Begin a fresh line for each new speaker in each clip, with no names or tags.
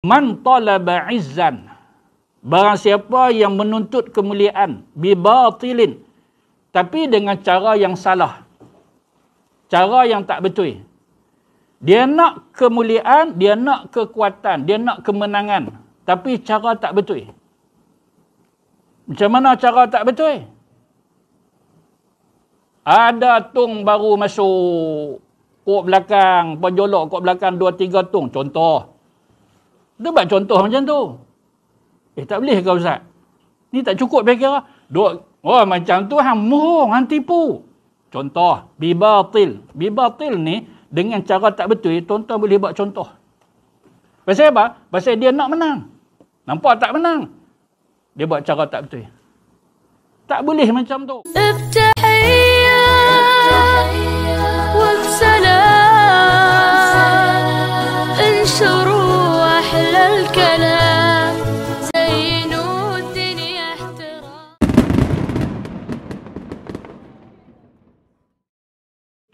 Man talaba izzan. Barang siapa yang menuntut kemuliaan. Bibatilin. Tapi dengan cara yang salah. Cara yang tak betul. Dia nak kemuliaan, dia nak kekuatan, dia nak kemenangan. Tapi cara tak betul. Macam mana cara tak betul? Ada tung baru masuk. Kok belakang, penjolok kok belakang 2-3 tung. Contoh. Dia buat contoh macam tu. Eh tak boleh ke Ustaz? Ni tak cukup Bagi kira. Duk, oh macam tu hang murung, hang tipu. Contoh, bibatil. Bibatil ni dengan cara tak betul, tuan-tuan boleh buat contoh. Pasal apa? Pasal dia nak menang. Nampak tak menang. Dia buat cara tak betul. Tak boleh macam tu.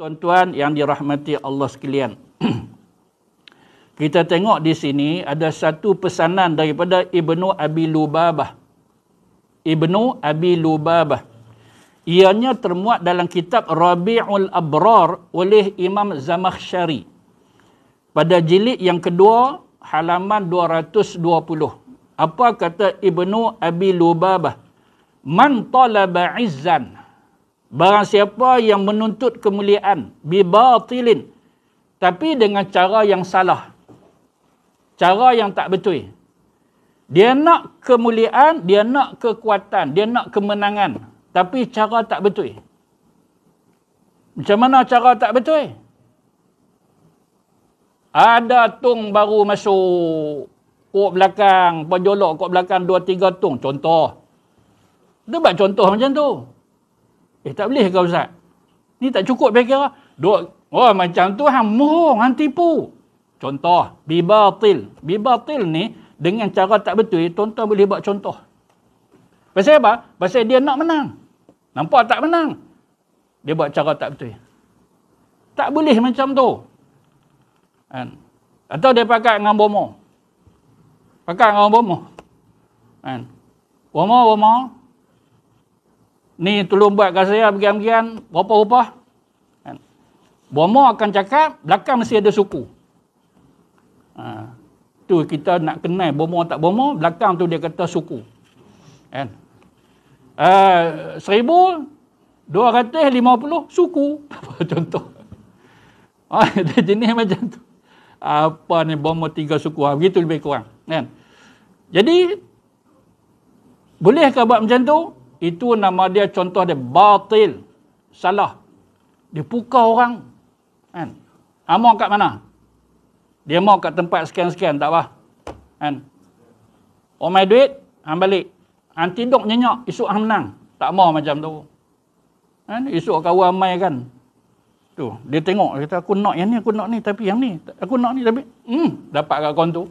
tuan-tuan yang dirahmati Allah sekalian. Kita tengok di sini ada satu pesanan daripada Ibnu Abi Lubabah. Ibnu Abi Lubabah. Ianya termuat dalam kitab Rabi'ul Abrar oleh Imam Zamakhsyari. Pada jilid yang kedua, halaman 220. Apa kata Ibnu Abi Lubabah? Man talaba izzan. Barang siapa yang menuntut kemuliaan bibatilin tapi dengan cara yang salah. Cara yang tak betul. Dia nak kemuliaan, dia nak kekuatan, dia nak kemenangan tapi cara tak betul. Macam mana cara tak betul? Ada tung baru masuk kok belakang, pojolok kok belakang dua 3 tung contoh. Itu buat contoh macam tu. Eh tak boleh ke Ustaz? Ni tak cukup saya kira. Duk, oh macam tu hang mohong, hang tipu. Contoh, bibatil. Bibatil ni dengan cara tak betul, tuan-tuan boleh buat contoh. Pasal apa? Pasal dia nak menang. Nampak tak menang. Dia buat cara tak betul. Tak boleh macam tu. Kan? Atau dia pakai dengan bomo. Pakai dengan bomo. Kan? Bomo, bomo, ni tolong buat kat saya bagian-bagian berapa rupah kan bomo akan cakap belakang mesti ada suku ha. tu kita nak kenal bomo tak bomo belakang tu dia kata suku kan eh seribu dua ratus lima puluh suku contoh ada ha, jenis macam tu apa ni bomo tiga suku ha, begitu lebih kurang kan jadi Bolehkah buat macam tu? Itu nama dia contoh dia batil. Salah. Dia pukar orang. Kan? Amor ah, kat mana? Dia mau kat tempat sekian-sekian, tak apa. Kan? Oh my duit, hang ah, balik. Hang ah, tidur nyenyak, esok hang menang. Tak mau macam tu. Kan? isu kau amai kan. Tu, dia tengok kata aku nak yang ni, aku nak ni tapi yang ni, aku nak ni tapi hmm, dapat kat kau tu.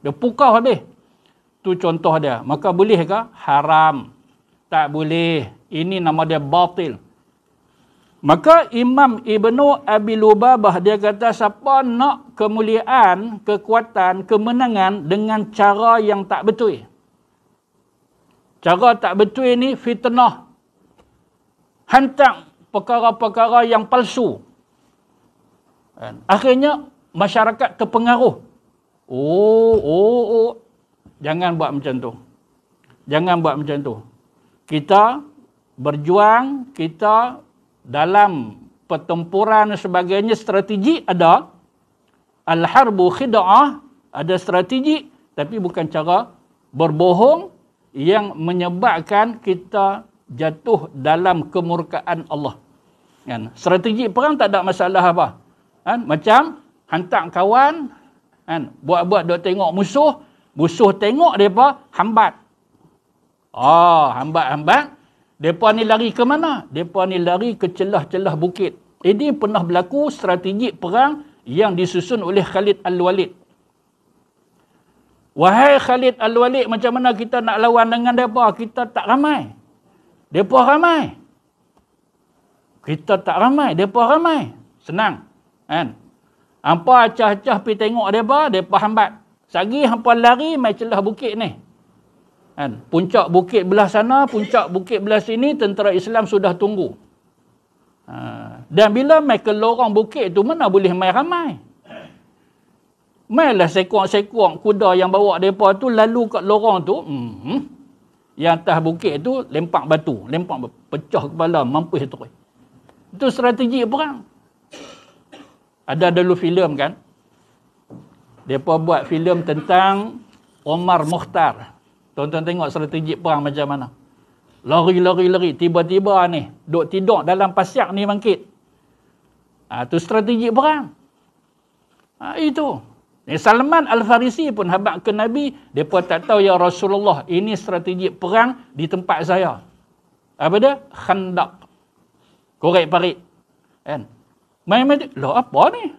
Dia pukau habis. Tu contoh dia. Maka boleh ke? Haram tak boleh ini nama dia batil maka imam ibnu abi lubabah dia kata siapa nak kemuliaan kekuatan kemenangan dengan cara yang tak betul cara tak betul ini fitnah hantar perkara-perkara yang palsu kan? akhirnya masyarakat terpengaruh oh oh oh jangan buat macam tu jangan buat macam tu kita berjuang, kita dalam pertempuran sebagainya strategi ada al-harbu khida'ah ada strategi tapi bukan cara berbohong yang menyebabkan kita jatuh dalam kemurkaan Allah. Kan? Strategi perang tak ada masalah apa. Kan? Macam hantar kawan, kan? buat-buat dok tengok musuh, musuh tengok mereka hambat. Ah, hambat-hambat. Mereka ni lari ke mana? Mereka ni lari ke celah-celah bukit. Ini pernah berlaku strategi perang yang disusun oleh Khalid Al-Walid. Wahai Khalid Al-Walid, macam mana kita nak lawan dengan depa? Kita tak ramai. Depa ramai. Kita tak ramai. Depa ramai. Senang. Kan? Apa acah-acah pergi tengok mereka, mereka hambat. Sagi hampa lari main celah bukit ni. Kan? Puncak bukit belah sana, puncak bukit belah sini, tentera Islam sudah tunggu. Ha. Dan bila mereka lorong bukit tu, mana boleh main ramai? Mainlah sekuang-sekuang kuda yang bawa mereka tu lalu ke lorong tu. Hmm, yang atas bukit tu lempak batu. Lempak pecah kepala mampus terus. Itu strategi perang. Ada dulu filem kan. Mereka buat filem tentang Omar Mukhtar. Tuan-tuan tengok strategi perang macam mana. Lari, lari, lari. Tiba-tiba ni, duk tidur dalam pasyak ni bangkit. Ha, tu strategi perang. Ha, itu. Ni Salman Al-Farisi pun habak ke Nabi, mereka tak tahu, Ya Rasulullah, ini strategi perang di tempat saya. Apa dia? Khandak. Korek parit, Kan? Main main, loh apa ni?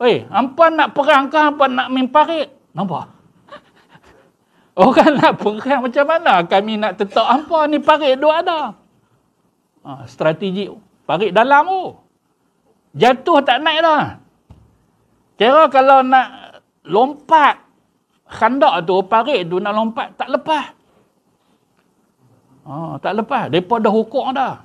Eh, hey, hampa nak perang ke hampa nak main parik? Nampak? Orang nak perang macam mana kami nak tetap hampa ni parit dua ada. Ha, strategi parit dalam tu. Jatuh tak naik dah. Kira kalau nak lompat khandak tu, parit tu nak lompat tak lepas. Ha, tak lepas. Mereka dah hukum dah.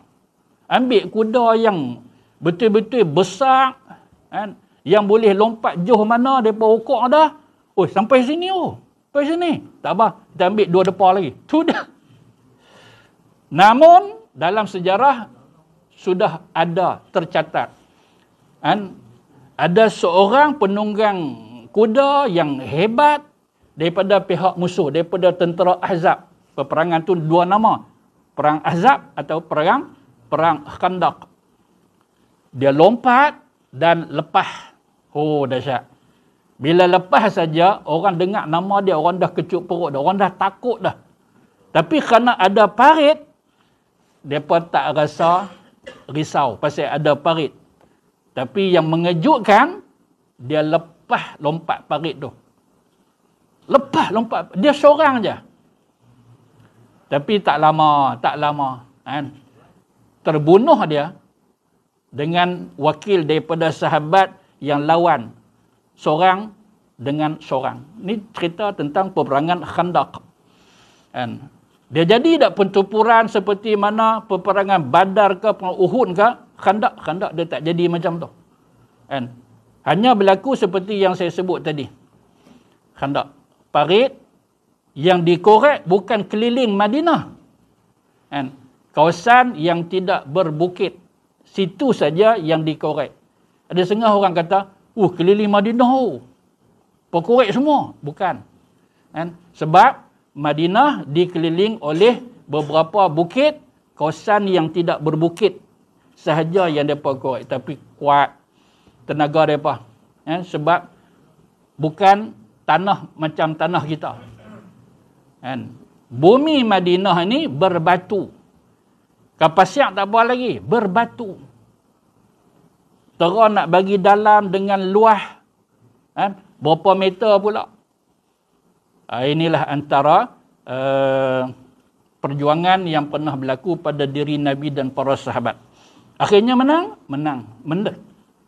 Ambil kuda yang betul-betul besar. Kan, yang boleh lompat jauh mana, mereka hukum dah. Oh, sampai sini tu. Oh. Lepas ni, tak apa. Kita ambil dua depa lagi. Tu dah. Namun, dalam sejarah, sudah ada tercatat. Kan? Ada seorang penunggang kuda yang hebat daripada pihak musuh, daripada tentera Ahzab. Peperangan tu dua nama. Perang Ahzab atau Perang Perang Khandaq. Dia lompat dan lepas. Oh, dahsyat. Bila lepas saja orang dengar nama dia orang dah kecup perut dah, orang dah takut dah. Tapi kerana ada parit depa tak rasa risau pasal ada parit. Tapi yang mengejutkan dia lepas lompat parit tu. Lepas lompat dia seorang je. Tapi tak lama, tak lama kan. Terbunuh dia dengan wakil daripada sahabat yang lawan seorang dengan seorang. Ini cerita tentang peperangan Khandaq. And dia jadi tak pencupuran seperti mana peperangan Badar ke perang Uhud ke Khandaq Khandaq dia tak jadi macam tu. And hanya berlaku seperti yang saya sebut tadi. Khandaq parit yang dikorek bukan keliling Madinah. And kawasan yang tidak berbukit situ saja yang dikorek. Ada setengah orang kata Uh, keliling Madinah oh. Pokorek semua. Bukan. Kan? Sebab Madinah dikeliling oleh beberapa bukit, kawasan yang tidak berbukit sahaja yang mereka korek. Tapi kuat tenaga mereka. Kan? Sebab bukan tanah macam tanah kita. Kan? Bumi Madinah ini berbatu. Kapasiak tak buat lagi. Berbatu. Berbatu. Tera nak bagi dalam dengan luah. Ha? Berapa meter pula. Ha, inilah antara uh, perjuangan yang pernah berlaku pada diri Nabi dan para sahabat. Akhirnya menang? Menang. Menang.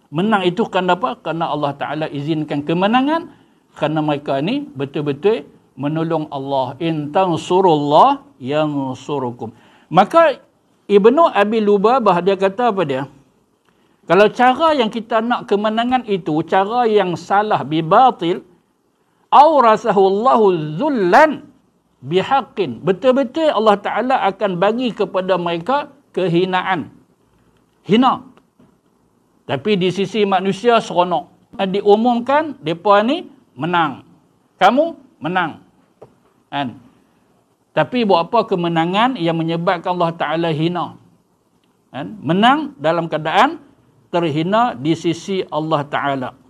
Menang itu kerana apa? Kerana Allah Ta'ala izinkan kemenangan. Kerana mereka ini betul-betul menolong Allah. In surullah yang surukum. Maka Ibnu Abi Lubabah dia kata apa dia? Uh, kalau cara yang kita nak kemenangan itu cara yang salah bibatil aurasahu Allahu zullan bihaqqin. Betul-betul Allah Taala akan bagi kepada mereka kehinaan. Hina. Tapi di sisi manusia seronok. Diumumkan depa ni menang. Kamu menang. Kan? Tapi buat apa kemenangan yang menyebabkan Allah Taala hina? Kan? Menang dalam keadaan terhina di sisi Allah Ta'ala.